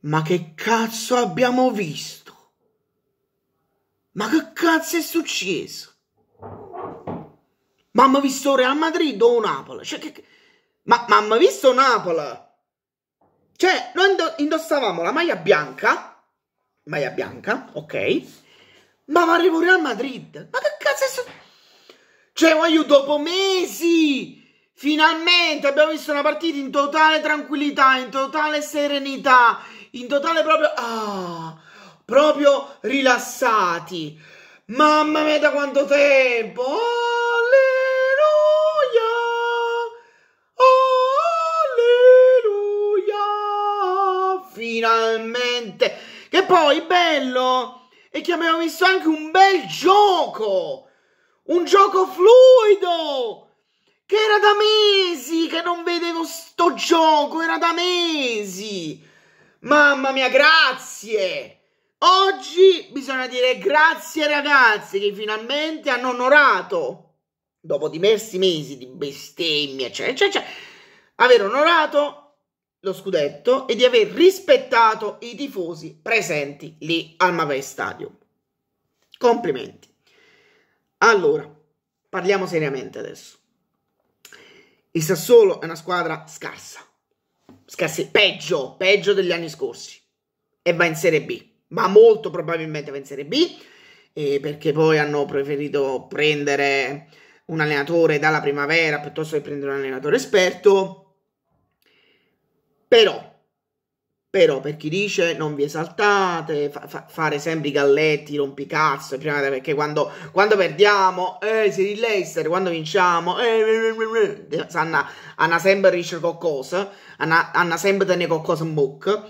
Ma che cazzo abbiamo visto? Ma che cazzo è successo? Mamma visto Real Madrid o Napoli? Cioè, che... Ma mamma visto Napoli? Cioè, noi indossavamo la maglia bianca, maglia bianca, ok, ma arrivo Real Madrid. Ma che cazzo è successo? Cioè, voglio dopo mesi, finalmente abbiamo visto una partita in totale tranquillità, in totale serenità, in totale proprio... Ah, proprio rilassati. Mamma mia, da quanto tempo! Alleluia! Alleluia! Finalmente! Che poi bello è che abbiamo visto anche un bel gioco! Un gioco fluido! Che era da mesi che non vedevo sto gioco, era da mesi! Mamma mia, grazie! Oggi bisogna dire grazie ragazzi che finalmente hanno onorato, dopo diversi mesi di bestemmie, eccetera, eccetera, aver onorato lo scudetto e di aver rispettato i tifosi presenti lì al Mavai Stadium. Complimenti. Allora, parliamo seriamente adesso. Il Sassuolo è una squadra scarsa scarsi, peggio, peggio degli anni scorsi e va in Serie B, ma molto probabilmente va in Serie B eh, perché poi hanno preferito prendere un allenatore dalla primavera piuttosto che prendere un allenatore esperto. Però però per chi dice non vi esaltate, fa, fa, fare sempre i galletti, rompicazzo, perché quando, quando perdiamo, eh, si l'Ester, quando vinciamo, hanno, eh, eh, eh, sempre riuscito qualcosa, hanno, hanno sempre tenuto qualcosa in bocca.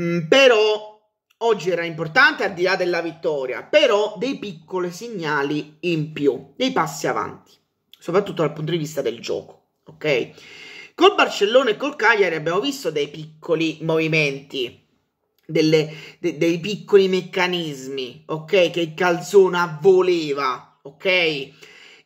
Mm, però oggi era importante al di là della vittoria, però dei piccoli segnali in più, dei passi avanti, soprattutto dal punto di vista del gioco, ok? Col Barcellona e col Cagliari abbiamo visto dei piccoli movimenti, delle, de, dei piccoli meccanismi, ok? Che il Calzona voleva, ok?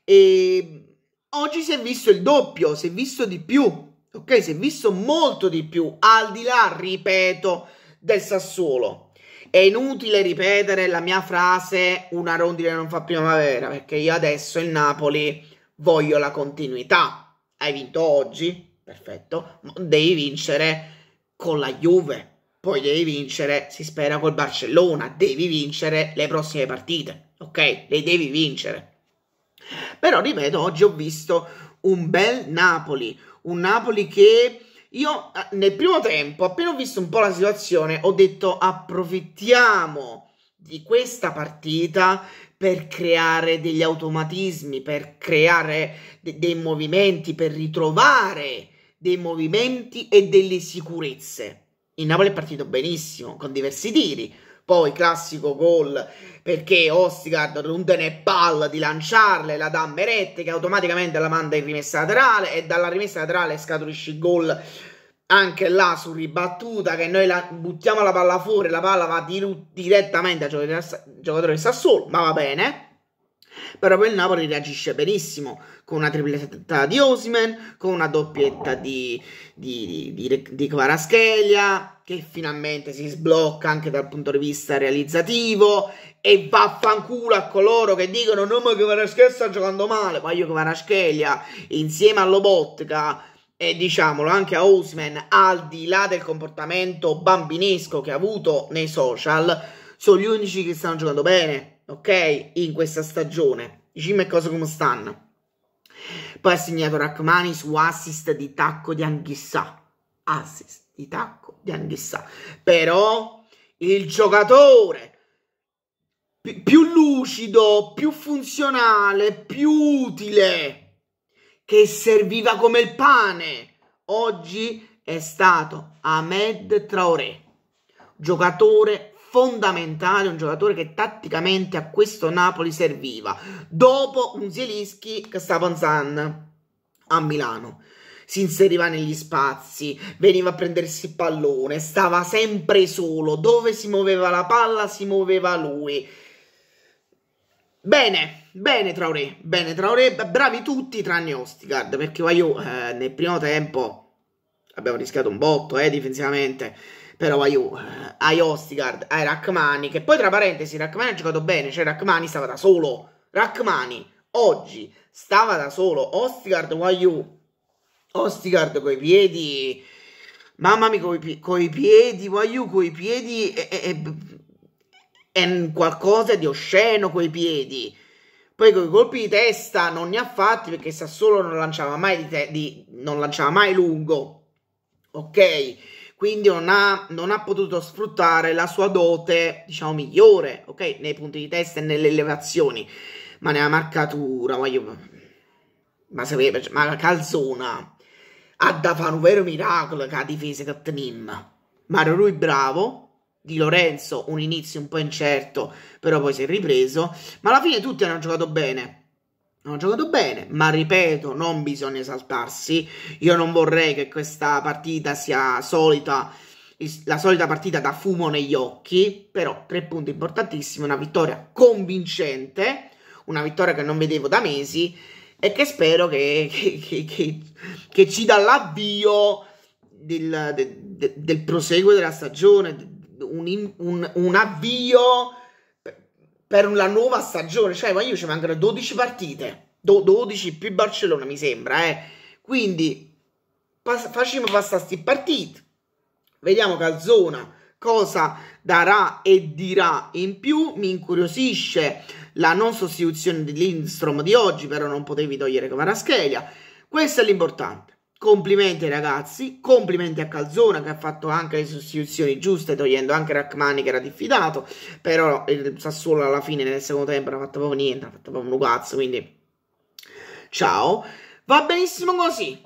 E oggi si è visto il doppio, si è visto di più, ok? Si è visto molto di più, al di là, ripeto, del Sassuolo. È inutile ripetere la mia frase una rondine non fa primavera, perché io adesso il Napoli voglio la continuità. Hai vinto oggi, perfetto, devi vincere con la Juve, poi devi vincere, si spera, col Barcellona, devi vincere le prossime partite, ok? Le devi vincere. Però, ripeto, oggi ho visto un bel Napoli, un Napoli che io eh, nel primo tempo, appena ho visto un po' la situazione, ho detto approfittiamo di questa partita per creare degli automatismi, per creare de- dei movimenti, per ritrovare dei movimenti e delle sicurezze. Il Napoli è partito benissimo, con diversi tiri, poi classico gol perché Ostigard non tiene palla di lanciarle, la dà Meretti che automaticamente la manda in rimessa laterale e dalla rimessa laterale scaturisce il gol anche là su ribattuta che noi la, buttiamo la palla fuori, la palla va di, direttamente al giocatore, giocatore Sassuolo, ma va bene. Però poi il Napoli reagisce benissimo con una tripletta di Osimen, con una doppietta di, di, di, di Kvaraschelia, che finalmente si sblocca anche dal punto di vista realizzativo e vaffanculo a coloro che dicono no ma Kvaraschelia sta giocando male, ma io Kvaraschelia insieme a Lobotka e diciamolo anche a Osimen, al di là del comportamento bambinesco che ha avuto nei social, sono gli unici che stanno giocando bene ok? In questa stagione. Jim e cose come stanno. Poi ha segnato Rachmani su assist di tacco di Anghissà. Assist di tacco di Anghissà. Però il giocatore pi- più lucido, più funzionale, più utile, che serviva come il pane, oggi è stato Ahmed Traoré. Giocatore fondamentale, un giocatore che tatticamente a questo Napoli serviva, dopo un Zielinski che stava in Zan a Milano si inseriva negli spazi, veniva a prendersi il pallone, stava sempre solo, dove si muoveva la palla si muoveva lui. Bene, bene Traoré, bene Traoré, bravi tutti tranne Ostigard, perché io eh, nel primo tempo abbiamo rischiato un botto eh, difensivamente. Però io, hai uh, Ostigard, hai Rachmani, che poi tra parentesi Rachmani ha giocato bene, cioè Rachmani stava da solo. Rachmani oggi stava da solo, Ostigard, Wayu, Ostigard coi piedi, mamma mia coi, coi piedi, Wayu coi piedi, è, è, è qualcosa di osceno coi piedi. Poi con i colpi di testa non ne ha fatti perché Sassuolo non lanciava mai, di te- di, non lanciava mai lungo. Ok? quindi non ha, non ha, potuto sfruttare la sua dote, diciamo, migliore, ok? Nei punti di testa e nelle elevazioni, ma nella marcatura, ma, io, ma, ma la calzona ha da fare un vero miracolo che ha difesa Catnin. Mario Rui bravo, di Lorenzo un inizio un po' incerto, però poi si è ripreso, ma alla fine tutti hanno giocato bene hanno giocato bene, ma ripeto, non bisogna esaltarsi. Io non vorrei che questa partita sia solita, la solita partita da fumo negli occhi, però tre punti importantissimi, una vittoria convincente, una vittoria che non vedevo da mesi e che spero che, che, che, che ci dà l'avvio del, del, del, proseguo della stagione, un, un, un avvio per la nuova stagione. Cioè, ma io ci mancano 12 partite. Do- 12 più Barcellona, mi sembra, eh. Quindi, pas- facciamo passare queste partite. Vediamo Calzona cosa darà e dirà in più. Mi incuriosisce la non sostituzione di Lindstrom di oggi, però non potevi togliere Cavaraschelia. Questo è l'importante. Complimenti ai ragazzi, complimenti a Calzona che ha fatto anche le sostituzioni giuste, togliendo anche Rachmani che era diffidato, però il Sassuolo alla fine nel secondo tempo non ha fatto proprio niente, ha fatto proprio un cazzo, quindi ciao. Va benissimo così,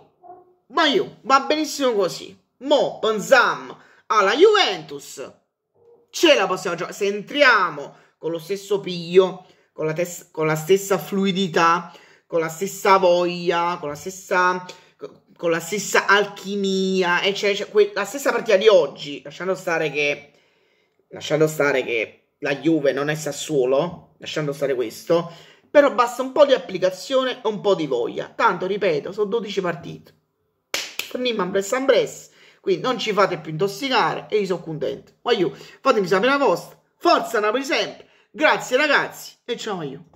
ma io, va benissimo così. Mo, Panzam, alla Juventus, ce la possiamo giocare, se entriamo con lo stesso piglio, con la, con la stessa fluidità, con la stessa voglia, con la stessa con la stessa alchimia, eccetera, que- la stessa partita di oggi, lasciando stare che, lasciando stare che la Juve non è Sassuolo, lasciando stare questo, però basta un po' di applicazione e un po' di voglia. Tanto, ripeto, sono 12 partite. Torniamo pressa in pressa, quindi non ci fate più intossicare e io sono contento. Voglio, fatemi sapere la vostra. Forza Napoli sempre. Grazie ragazzi e ciao io.